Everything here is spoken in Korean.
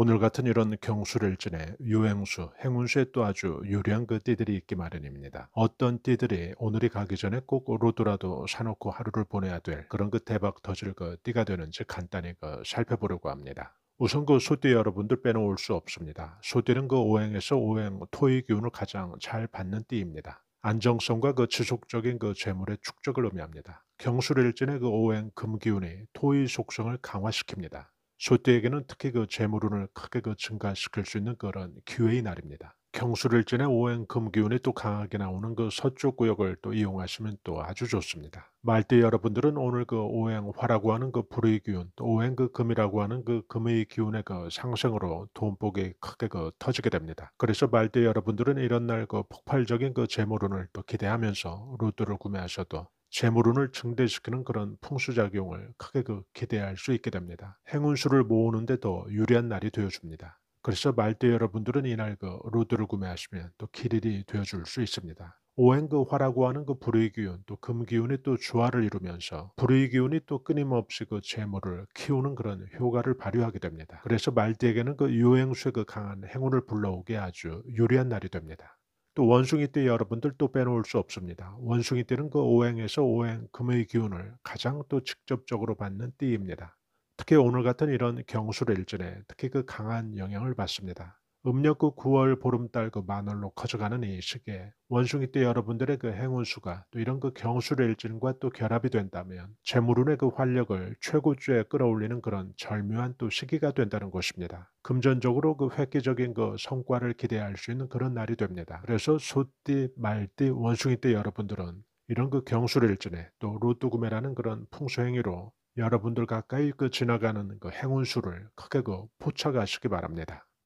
오늘 같은 이런 경수를 지내 유행수, 행운수에 또 아주 유리한 그 띠들이 있기 마련입니다. 어떤 띠들이 오늘이 가기 전에 꼭 로드라도 사놓고 하루를 보내야 될 그런 그 대박 터질 그 띠가 되는지 간단히 그 살펴보려고 합니다. 우선 그 소띠 여러분들 빼놓을 수 없습니다. 소띠는 그 오행에서 오행 토의 기운을 가장 잘 받는 띠입니다. 안정성과 그 지속적인 그 재물의 축적을 의미합니다. 경수를 지내 그 오행 금기운이 토의 속성을 강화시킵니다. 소때에게는 특히 그 재물운을 크게 그 증가시킬 수 있는 그런 기회의 날입니다. 경수를 지내 오행금 기운이 또 강하게 나오는 그 서쪽 구역을 또 이용하시면 또 아주 좋습니다. 말띠 여러분들은 오늘 그 오행화라고 하는 그 불의 기운, 또 오행 그 금이라고 하는 그 금의 기운의 그 상승으로 돈복이 크게 그 터지게 됩니다. 그래서 말띠 여러분들은 이런 날 그 폭발적인 그 재물운을 또 기대하면서 로또를 구매하셔도 재물운을 증대시키는 그런 풍수작용을 크게 그 기대할 수 있게 됩니다. 행운수를 모으는데 더 유리한 날이 되어줍니다. 그래서 말대 여러분들은 이날 그 루드를 구매하시면 또 길일이 되어줄 수 있습니다. 오행그 화라고 하는 그 불의 기운 또금 기운이 또 조화를 이루면서 불의 기운이 또 끊임없이 그 재물을 키우는 그런 효과를 발휘하게 됩니다. 그래서 말띠에게는 그 유행수의 그 강한 행운을 불러오게 아주 유리한 날이 됩니다. 또 원숭이 때 여러분들 또 빼놓을 수 없습니다. 원숭이 때는 그 오행에서 오행 금의 기운을 가장 또 직접적으로 받는 때입니다. 특히 오늘 같은 이런 경술일전에 특히 그 강한 영향을 받습니다. 음력그 9월 보름달 그 만월로 커져가는 이 시기에 원숭이 때 여러분들의 그 행운수가 또 이런 그 경술의 일진과 또 결합이 된다면 재물운의 그 활력을 최고조에 끌어올리는 그런 절묘한 또 시기가 된다는 것입니다. 금전적으로 그 획기적인 그 성과를 기대할 수 있는 그런 날이 됩니다. 그래서 소띠, 말띠, 원숭이 때 여러분들은 이런 그 경술의 일진에 또 로또 구매라는 그런 풍수행위로 여러분들 가까이 그 지나가는 그 행운수를 크게 그 포착하시기 바랍니다.